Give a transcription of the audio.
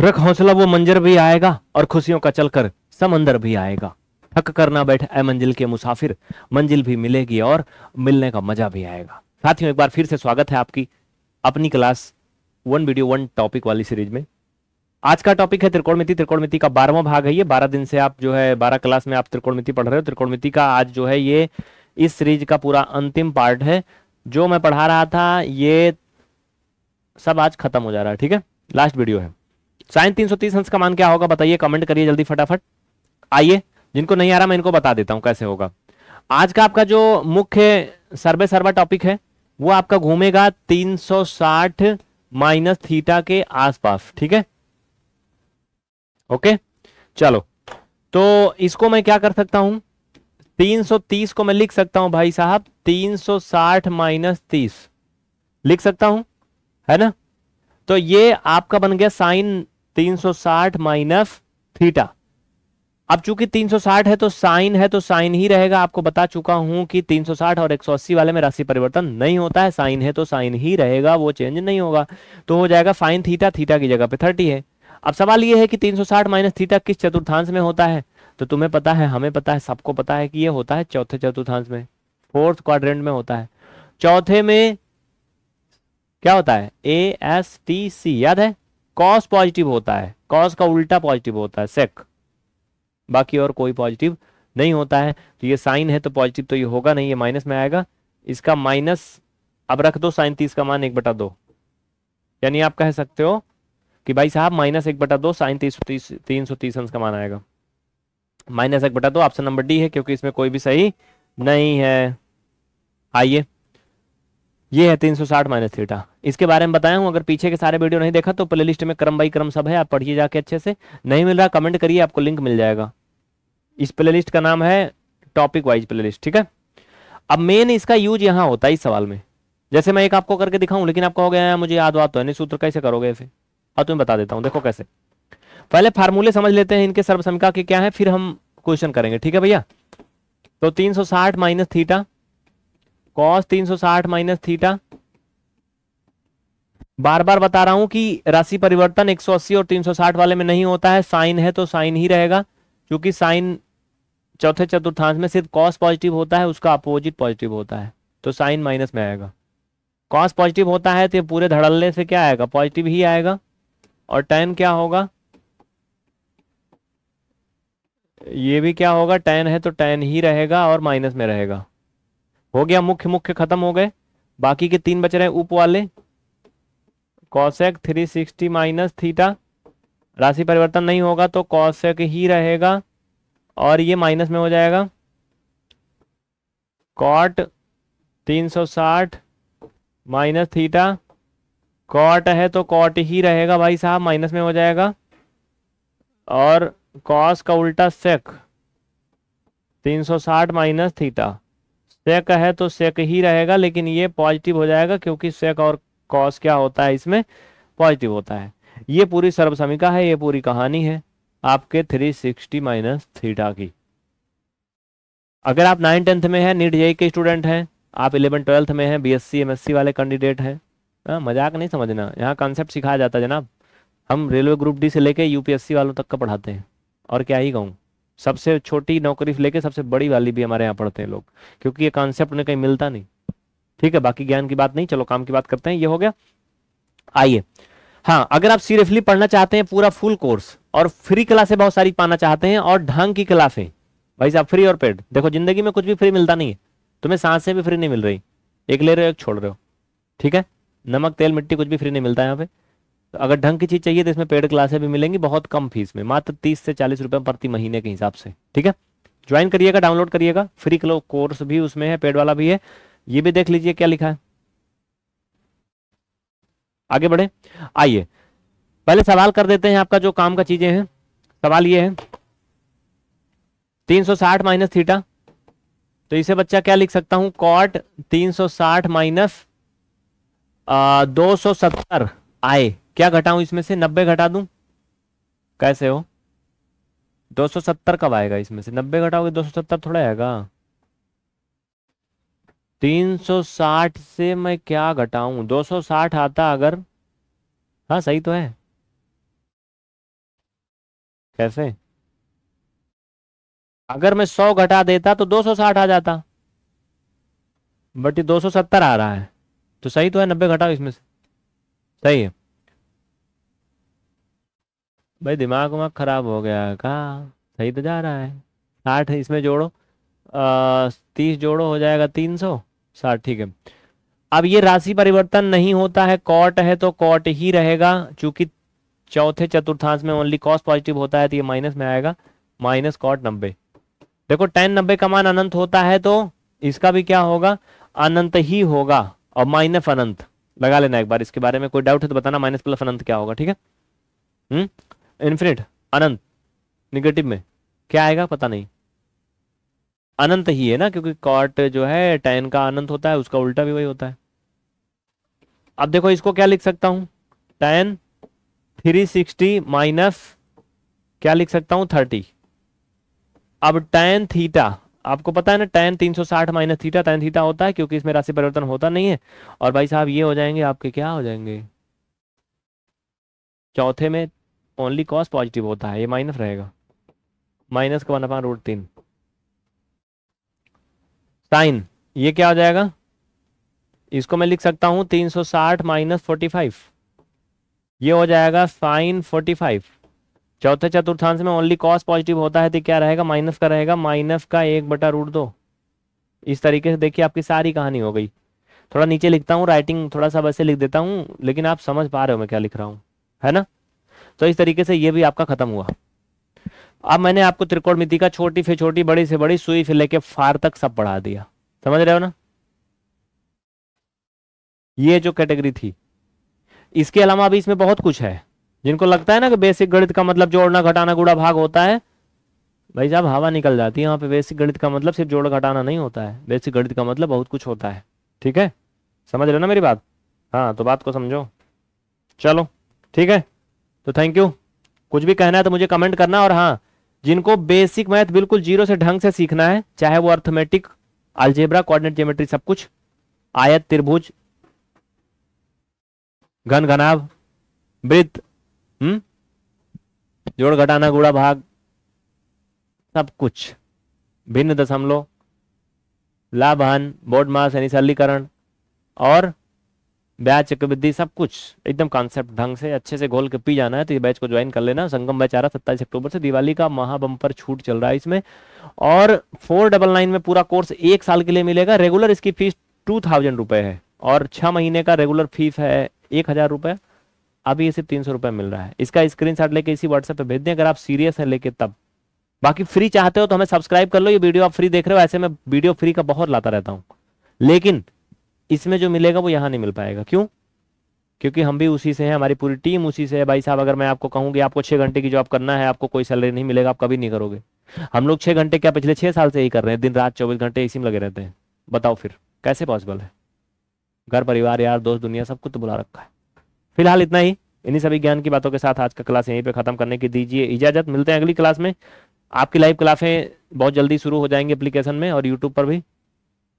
रख हौसला वो मंजर भी आएगा और खुशियों का चलकर समंदर भी आएगा थक कर ना बैठे ए मंजिल के मुसाफिर मंजिल भी मिलेगी और मिलने का मजा भी आएगा साथियों एक बार फिर से स्वागत है आपकी अपनी class one video one topic वाली सीरीज में आज का टॉपिक है त्रिकोणमिति त्रिकोणमिति का बारहवा भाग है ये बारह दिन से आप जो है बारह क्लास में आप त्रिकोणमिति पढ़ रहे हो त्रिकोणमिति का आज जो है ये इस सीरीज का पूरा अंतिम पार्ट है जो मैं पढ़ा रहा था ये सब आज खत्म हो जा रहा है ठीक है लास्ट वीडियो है साइन तीन सौ तीस अंश का मान क्या होगा बताइए कमेंट करिए जल्दी फटाफट आइए जिनको नहीं आ रहा मैं इनको बता देता हूँ कैसे होगा आज का आपका जो मुख्य सर्वे सर्वा टॉपिक है वो आपका घूमेगा 360 माइनस थीटा के आसपास ठीक है ओके चलो तो इसको मैं क्या कर सकता हूं 330 को मैं लिख सकता हूं भाई साहब 360 माइनस तीस लिख सकता हूं है ना तो ये आपका बन गया साइन 360 माइनस थीटा अब चूंकि 360 है तो साइन है तो साइन ही रहेगा आपको बता चुका हूं कि 360 और 180 वाले में राशि परिवर्तन नहीं होता है साइन है तो साइन ही रहेगा वो चेंज नहीं होगा तो हो जाएगा साइन थीटा थीटा की जगह पे 30 है अब सवाल ये है कि 360 सौ माइनस थीटा किस चतुर्थांश में होता है तो तुम्हें पता है हमें पता है सबको पता है कि यह होता है चौथे चतुर्थांश में फोर्थ क्वाड्रेंट में होता है चौथे में क्या होता है ए एस टी सी याद है कॉस पॉजिटिव होता है कॉस का उल्टा पॉजिटिव होता है सेक बाकी और कोई पॉजिटिव नहीं होता है तो ये साइन है तो पॉजिटिव तो ये होगा नहीं ये माइनस में आएगा इसका माइनस अब रख दो साइन तीस का मान एक बटा दो यानी आप कह सकते हो कि भाई साहब माइनस एक बटा दो साइन तीस तीन सौ तीस अंश का मान आएगा माइनस एक बटा दो ऑप्शन नंबर डी है क्योंकि इसमें कोई भी सही नहीं है आइए ये है 360 सौ साठ माइनस थीटा इसके बारे में बताया हूं अगर पीछे के सारे वीडियो नहीं देखा तो प्ले लिस्ट में क्रम बाई क्रम सब है आप पढ़िए जाके अच्छे से नहीं मिल रहा कमेंट करिए आपको लिंक मिल जाएगा इस प्ले लिस्ट का नाम है टॉपिक वाइज प्ले लिस्ट ठीक है अब मेन इसका यूज यहां होता है इस सवाल में जैसे मैं एक आपको करके दिखाऊं लेकिन आप कहोगे गया मुझे याद आता तो है नहीं सूत्र कैसे करोगे फिर अब तुम्हें बता देता हूँ देखो कैसे पहले फार्मूले समझ लेते हैं इनके सर्वसमिका के क्या है फिर हम क्वेश्चन करेंगे ठीक है भैया तो 360 सौ साठ minus theta cos 360 minus theta बार बार बता रहा हूं कि राशि परिवर्तन 180 और 360 वाले में नहीं होता है साइन है तो साइन ही रहेगा क्योंकि साइन चौथे चतुर्थांश में सिर्फ कॉस पॉजिटिव होता है उसका अपोजिट पॉजिटिव होता है तो साइन माइनस में आएगा कॉस पॉजिटिव होता है तो पूरे धड़ल्ले से क्या आएगा पॉजिटिव ही आएगा और टेन क्या होगा ये भी क्या होगा टेन है तो टेन ही रहेगा और माइनस में रहेगा हो गया मुख्य मुख्य खत्म हो गए बाकी के तीन बच रहे हैं उप वाले कौशक थ्री सिक्सटी माइनस थीटा राशि परिवर्तन नहीं होगा तो कौशक ही रहेगा और ये माइनस में हो जाएगा कॉट 360 माइनस थीटा कॉट है तो कॉट ही रहेगा भाई साहब माइनस में हो जाएगा और कॉस का उल्टा सेक 360 माइनस थीटा सेक है तो सेक ही रहेगा लेकिन ये पॉजिटिव हो जाएगा क्योंकि सेक और कॉस क्या होता है इसमें पॉजिटिव होता है ये पूरी सर्वसमिका है ये पूरी कहानी है आपके थ्री सिक्सटी माइनस थीटा की अगर आप नाइन टेंथ में है नीट जेई के स्टूडेंट हैं आप इलेवन ट्वेल्थ में हैं बीएससी एमएससी वाले कैंडिडेट हैं हाँ, मजाक नहीं समझना यहाँ कॉन्सेप्ट सिखाया जाता है जनाब हम रेलवे ग्रुप डी से लेके यूपीएससी वालों तक का पढ़ाते हैं और क्या ही कहूँ सबसे छोटी नौकरी लेके सबसे बड़ी वाली भी हमारे यहाँ पढ़ते हैं लोग क्योंकि ये कॉन्सेप्ट उन्हें कहीं मिलता नहीं ठीक है बाकी ज्ञान की बात नहीं चलो काम की बात करते हैं ये हो गया आइए हाँ अगर आप सीरियसली पढ़ना चाहते हैं पूरा फुल कोर्स और फ्री क्लासे बहुत सारी पाना चाहते हैं और ढंग की क्लासे भाई साहब फ्री और पेड देखो जिंदगी में कुछ भी फ्री मिलता नहीं है तुम्हें से भी फ्री नहीं मिल रही एक ले रहे हो एक छोड़ रहे हो ठीक है नमक तेल मिट्टी कुछ भी फ्री नहीं मिलता है यहाँ पे तो अगर ढंग की चीज चाहिए तो इसमें पेड क्लासे भी मिलेंगी बहुत कम फीस में मात्र तीस से चालीस रुपए प्रति महीने के हिसाब से ठीक है ज्वाइन करिएगा डाउनलोड करिएगा फ्री कोर्स भी उसमें है पेड वाला भी है ये भी देख लीजिए क्या लिखा है आगे बढ़े आइए पहले सवाल कर देते हैं आपका जो काम का चीजें हैं सवाल ये है 360 माइनस थीटा तो इसे बच्चा क्या लिख सकता हूं कॉट 360 माइनस दो सौ सत्तर आए क्या घटाऊं इसमें से नब्बे घटा दूं कैसे हो 270 कब आएगा इसमें से नब्बे घटाओगे 270 थोड़ा आएगा 360 से मैं क्या घटाऊं 260 आता अगर हाँ सही तो है कैसे अगर मैं 100 घटा देता तो 260 आ जाता बट ये 270 आ रहा है तो सही तो है नब्बे घटाओ इसमें से सही है भाई दिमाग उमाग खराब हो गया का सही तो जा रहा है साठ इसमें जोड़ो तीस जोड़ो हो जाएगा तीन सौ साठ ठीक है अब ये राशि परिवर्तन नहीं होता है कॉट है तो कॉट ही रहेगा चूंकि चौथे चतुर्थांश में ओनली कॉस्ट पॉजिटिव होता है तो ये माइनस में आएगा माइनस कॉट नब्बे देखो टेन नब्बे का मान अनंत होता है तो इसका भी क्या होगा अनंत ही होगा और माइनस अनंत लगा लेना एक बार इसके बारे में कोई डाउट है तो बताना माइनस प्लस अनंत क्या होगा ठीक है हम्म इन्फिनिट अनंत निगेटिव में क्या आएगा पता नहीं अनंत ही है ना क्योंकि कॉट जो है टेन का अनंत होता है उसका उल्टा भी वही होता है अब देखो इसको क्या लिख सकता हूं टेन थ्री सिक्सटी माइनस क्या लिख सकता हूं थर्टी अब टेन थीटा आपको पता है ना टेन तीन सौ साठ माइनस थीटा टेन थीटा होता है क्योंकि इसमें राशि परिवर्तन होता नहीं है और भाई साहब ये हो जाएंगे आपके क्या हो जाएंगे चौथे में ओनली कॉस पॉजिटिव होता है ये माइनस रहेगा माइनस का वन अपॉन रूट तीन साइन ये क्या हो जाएगा इसको मैं लिख सकता हूं तीन सौ साठ माइनस फोर्टी फाइव ये हो जाएगा साइन फोर्टी फाइव चौथे चतुर्थांश में ओनली कॉस पॉजिटिव होता है तो क्या रहेगा माइनस का रहेगा माइनस का एक बटा रूट दो इस तरीके से देखिए आपकी सारी कहानी हो गई थोड़ा नीचे लिखता हूँ राइटिंग थोड़ा सा वैसे लिख देता हूँ लेकिन आप समझ पा रहे हो मैं क्या लिख रहा हूँ है ना तो इस तरीके से ये भी आपका खत्म हुआ अब मैंने आपको त्रिकोण मिति का छोटी फिर छोटी बड़ी से बड़ी सुई फिर लेके फार तक सब पढ़ा दिया समझ रहे हो ना ये जो कैटेगरी थी इसके अलावा अभी इसमें बहुत कुछ है जिनको लगता है ना कि बेसिक गणित का मतलब जोड़ना घटाना गुड़ा भाग होता है भाई साहब हवा निकल जाती है यहाँ पे बेसिक गणित का मतलब सिर्फ जोड़ घटाना नहीं होता है बेसिक गणित का मतलब बहुत कुछ होता है ठीक है समझ रहे हो ना मेरी बात हाँ तो बात को समझो चलो ठीक है तो थैंक यू कुछ भी कहना है तो मुझे कमेंट करना और हाँ जिनको बेसिक मैथ बिल्कुल जीरो से ढंग से सीखना है चाहे वो अर्थमेटिक अल्जेब्रा कोऑर्डिनेट ज्योमेट्री सब कुछ आयत त्रिभुज घन घनाव वृत्त हम्म जोड़ घटाना गुड़ा भाग सब कुछ भिन्न दशमलव लाभान बोर्ड मास यानी सरलीकरण और बैच चक्रवृद्धि सब कुछ एकदम कॉन्सेप्ट ढंग से अच्छे से घोल के पी जाना है तो ये बैच को ज्वाइन कर लेना संगम बैच आ रहा है सत्ताईस अक्टूबर से दिवाली का महाबंपर छूट चल रहा है इसमें और फोर डबल नाइन में पूरा कोर्स एक साल के लिए मिलेगा रेगुलर इसकी फीस टू थाउजेंड रुपये है और छह महीने का रेगुलर फीस है एक हज़ार रुपये अभी ये सिर्फ तीन सौ रुपए मिल रहा है इसका स्क्रीन शॉट लेके इसी व्हाट्सएप पर भेज दें अगर आप सीरियस है लेके तब बाकी फ्री चाहते हो तो हमें सब्सक्राइब कर लो ये वीडियो आप फ्री देख रहे हो ऐसे में वीडियो फ्री का बहुत लाता रहता हूँ लेकिन इसमें जो मिलेगा वो यहाँ नहीं मिल पाएगा क्यों क्योंकि हम भी उसी से हैं हमारी पूरी टीम उसी से है भाई साहब अगर मैं आपको कहूंगी आपको छह घंटे की जॉब करना है आपको कोई सैलरी नहीं मिलेगा आप कभी नहीं करोगे हम लोग छह घंटे क्या पिछले छह साल से ही कर रहे हैं दिन रात चौबीस घंटे इसी में लगे रहते हैं बताओ फिर कैसे पॉसिबल है घर परिवार यार दोस्त दुनिया सब कुछ तो बुला रखा है फिलहाल इतना ही इन्हीं सभी ज्ञान की बातों के साथ आज का क्लास यहीं पे खत्म करने की दीजिए इजाजत मिलते हैं अगली क्लास में आपकी लाइव क्लासें बहुत जल्दी शुरू हो जाएंगी एप्लीकेशन में और यूट्यूब पर भी